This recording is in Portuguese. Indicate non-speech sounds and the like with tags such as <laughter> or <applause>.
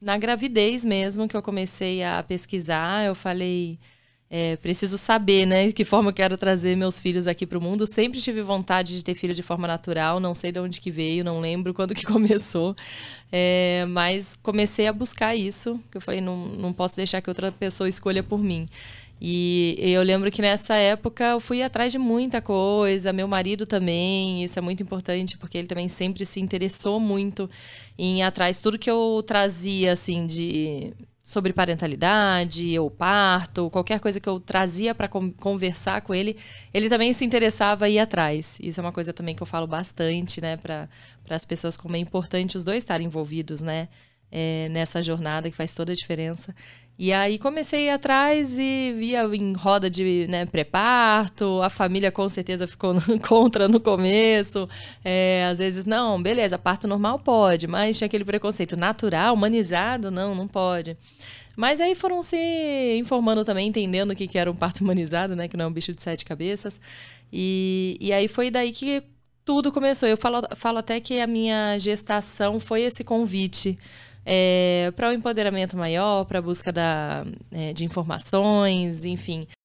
na gravidez mesmo, que eu comecei a pesquisar, eu falei, é, preciso saber, né, que forma eu quero trazer meus filhos aqui para o mundo. Sempre tive vontade de ter filho de forma natural, não sei de onde que veio, não lembro quando que <laughs> começou, é, mas comecei a buscar isso, que eu falei, não, não posso deixar que outra pessoa escolha por mim. E eu lembro que nessa época eu fui atrás de muita coisa, meu marido também, isso é muito importante, porque ele também sempre se interessou muito em ir atrás tudo que eu trazia, assim, de sobre parentalidade ou parto, ou qualquer coisa que eu trazia para conversar com ele, ele também se interessava e atrás. Isso é uma coisa também que eu falo bastante, né, para as pessoas como é importante os dois estarem envolvidos, né, é, nessa jornada que faz toda a diferença. E aí comecei atrás e via em roda de né, pré-parto, a família com certeza ficou no, <laughs> contra no começo. É, às vezes, não, beleza, parto normal pode, mas tinha aquele preconceito natural, humanizado, não, não pode. Mas aí foram se informando também, entendendo o que, que era um parto humanizado, né? Que não é um bicho de sete cabeças. E, e aí foi daí que tudo começou. Eu falo, falo até que a minha gestação foi esse convite é, para o um empoderamento maior, para a busca da, é, de informações, enfim,